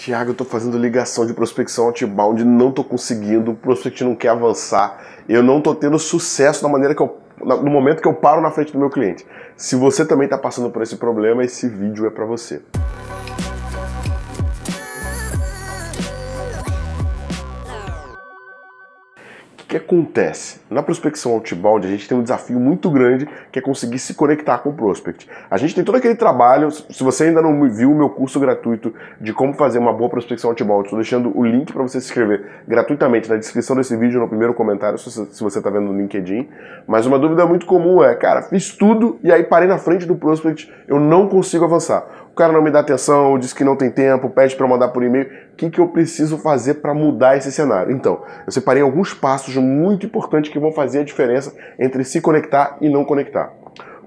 Tiago, eu estou fazendo ligação de prospecção outbound, não estou conseguindo, o prospect não quer avançar, eu não estou tendo sucesso na maneira que eu, no momento que eu paro na frente do meu cliente. Se você também está passando por esse problema, esse vídeo é para você. que acontece? Na prospecção outbound, a gente tem um desafio muito grande que é conseguir se conectar com o prospect. A gente tem todo aquele trabalho, se você ainda não viu o meu curso gratuito de como fazer uma boa prospecção outbound, estou deixando o link para você se inscrever gratuitamente na descrição desse vídeo, no primeiro comentário, se você está vendo no LinkedIn. Mas uma dúvida muito comum é, cara, fiz tudo e aí parei na frente do prospect, eu não consigo avançar cara não me dá atenção, diz que não tem tempo, pede para mandar por e-mail. O que, que eu preciso fazer para mudar esse cenário? Então, eu separei alguns passos muito importantes que vão fazer a diferença entre se conectar e não conectar.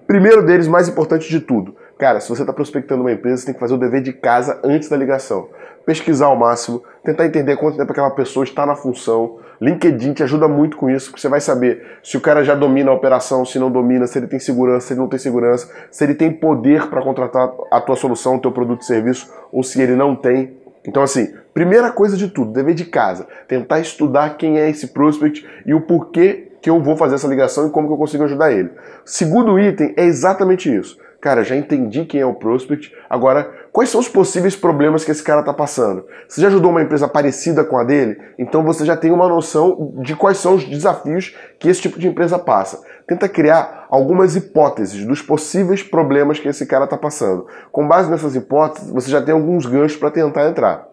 Primeiro deles, mais importante de tudo, cara, se você está prospectando uma empresa, você tem que fazer o dever de casa antes da ligação. Pesquisar ao máximo, tentar entender quanto tempo aquela pessoa está na função, LinkedIn te ajuda muito com isso, porque você vai saber se o cara já domina a operação, se não domina, se ele tem segurança, se ele não tem segurança, se ele tem poder para contratar a tua solução, o teu produto e serviço, ou se ele não tem. Então, assim, primeira coisa de tudo, dever de casa, tentar estudar quem é esse prospect e o porquê que eu vou fazer essa ligação e como que eu consigo ajudar ele. Segundo item é exatamente isso cara, já entendi quem é o prospect, agora quais são os possíveis problemas que esse cara está passando? Você já ajudou uma empresa parecida com a dele? Então você já tem uma noção de quais são os desafios que esse tipo de empresa passa. Tenta criar algumas hipóteses dos possíveis problemas que esse cara está passando. Com base nessas hipóteses, você já tem alguns ganchos para tentar entrar.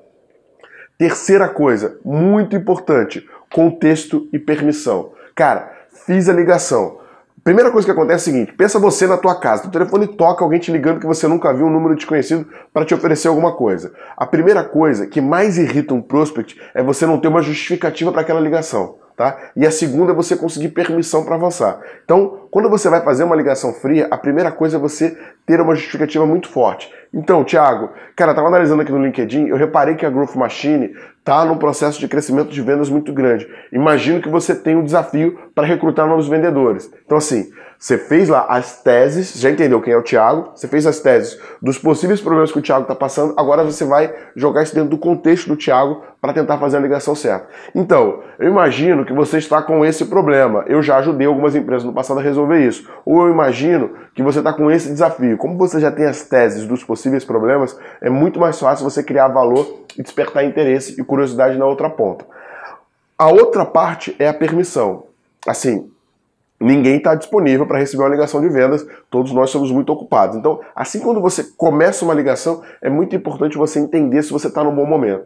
Terceira coisa, muito importante, contexto e permissão. Cara, fiz a ligação Primeira coisa que acontece é o seguinte: pensa você na tua casa, o telefone toca alguém te ligando que você nunca viu um número desconhecido para te oferecer alguma coisa. A primeira coisa que mais irrita um prospect é você não ter uma justificativa para aquela ligação tá? E a segunda é você conseguir permissão para avançar. Então, quando você vai fazer uma ligação fria, a primeira coisa é você ter uma justificativa muito forte. Então, Thiago, cara, tava analisando aqui no LinkedIn, eu reparei que a Growth Machine tá num processo de crescimento de vendas muito grande. Imagino que você tem um desafio para recrutar novos vendedores. Então, assim, você fez lá as teses, já entendeu quem é o Thiago, você fez as teses dos possíveis problemas que o Thiago está passando, agora você vai jogar isso dentro do contexto do Thiago para tentar fazer a ligação certa. Então, eu imagino que você está com esse problema. Eu já ajudei algumas empresas no passado a resolver isso. Ou eu imagino que você está com esse desafio. Como você já tem as teses dos possíveis problemas, é muito mais fácil você criar valor e despertar interesse e curiosidade na outra ponta. A outra parte é a permissão. Assim, ninguém está disponível para receber uma ligação de vendas, todos nós somos muito ocupados. Então, assim quando você começa uma ligação, é muito importante você entender se você está no bom momento.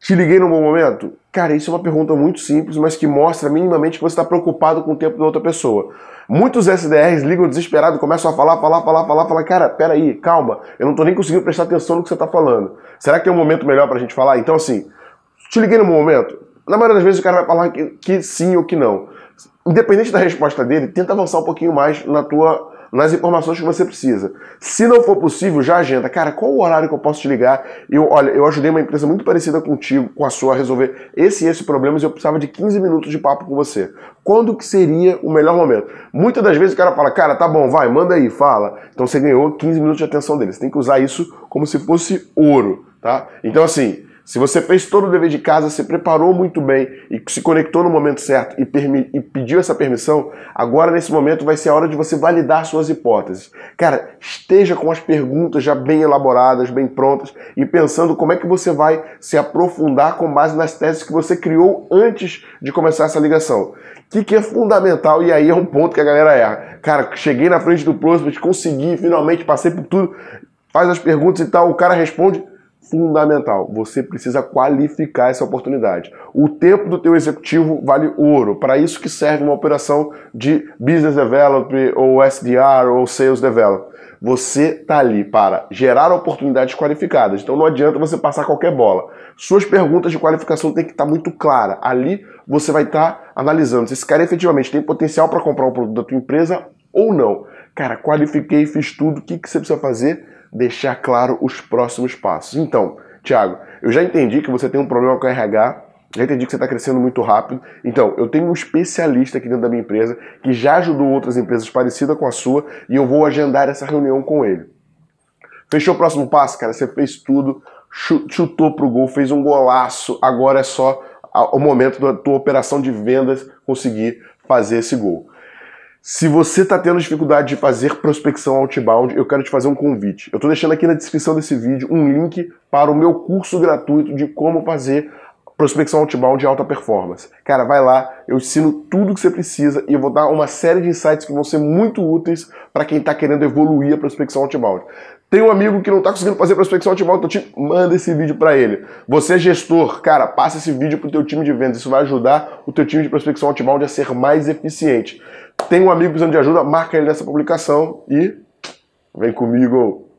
Te liguei no bom momento? Cara, isso é uma pergunta muito simples, mas que mostra minimamente que você está preocupado com o tempo da outra pessoa. Muitos SDRs ligam desesperado, começam a falar, falar, falar, falar, falar. Cara, peraí, calma, eu não estou nem conseguindo prestar atenção no que você está falando. Será que tem um momento melhor para a gente falar? Então, assim, te liguei no bom momento? Na maioria das vezes o cara vai falar que, que sim ou que não independente da resposta dele, tenta avançar um pouquinho mais na tua nas informações que você precisa. Se não for possível, já agenda. Cara, qual o horário que eu posso te ligar? Eu, olha, eu ajudei uma empresa muito parecida contigo, com a sua, a resolver esse e esse problema. e eu precisava de 15 minutos de papo com você. Quando que seria o melhor momento? Muitas das vezes o cara fala, cara, tá bom, vai, manda aí, fala. Então você ganhou 15 minutos de atenção dele. Você tem que usar isso como se fosse ouro, tá? Então assim, se você fez todo o dever de casa, se preparou muito bem e se conectou no momento certo e, e, pediu essa permissão, agora nesse momento vai ser a hora de você validar suas hipóteses. Cara, esteja com as perguntas já bem elaboradas, bem prontas e pensando como é que você vai se aprofundar com base nas teses que você criou antes de começar essa ligação. O que, que é fundamental e aí é um ponto que a galera erra. Cara, cheguei na frente do prospect, consegui, finalmente passei por tudo, faz as perguntas e tal, o cara responde fundamental. Você precisa qualificar essa oportunidade. O tempo do teu executivo vale ouro. Para isso que serve uma operação de business development ou SDR ou sales development. Você tá ali para gerar oportunidades qualificadas. Então não adianta você passar qualquer bola. Suas perguntas de qualificação tem que estar tá muito clara. Ali você vai estar tá analisando se esse cara efetivamente tem potencial para comprar um produto da tua empresa ou não. Cara, qualifiquei, fiz tudo, o que, que você precisa fazer deixar claro os próximos passos. Então, Tiago, eu já entendi que você tem um problema com RH, já entendi que você está crescendo muito rápido. Então, eu tenho um especialista aqui dentro da minha empresa que já ajudou outras empresas parecidas com a sua e eu vou agendar essa reunião com ele. Fechou o próximo passo, cara? Você fez tudo, chutou pro gol, fez um golaço. Agora é só o momento da tua operação de vendas conseguir fazer esse gol. Se você está tendo dificuldade de fazer prospecção outbound, eu quero te fazer um convite. Eu estou deixando aqui na descrição desse vídeo um link para o meu curso gratuito de como fazer prospecção outbound de alta performance. Cara, vai lá, eu ensino tudo que você precisa e eu vou dar uma série de insights que vão ser muito úteis para quem está querendo evoluir a prospecção outbound. Tem um amigo que não está conseguindo fazer prospecção outbound, então te manda esse vídeo para ele. Você é gestor, cara, passa esse vídeo para o teu time de vendas. Isso vai ajudar o teu time de prospecção outbound a ser mais eficiente. Tem um amigo precisando de ajuda, marca ele nessa publicação e vem comigo.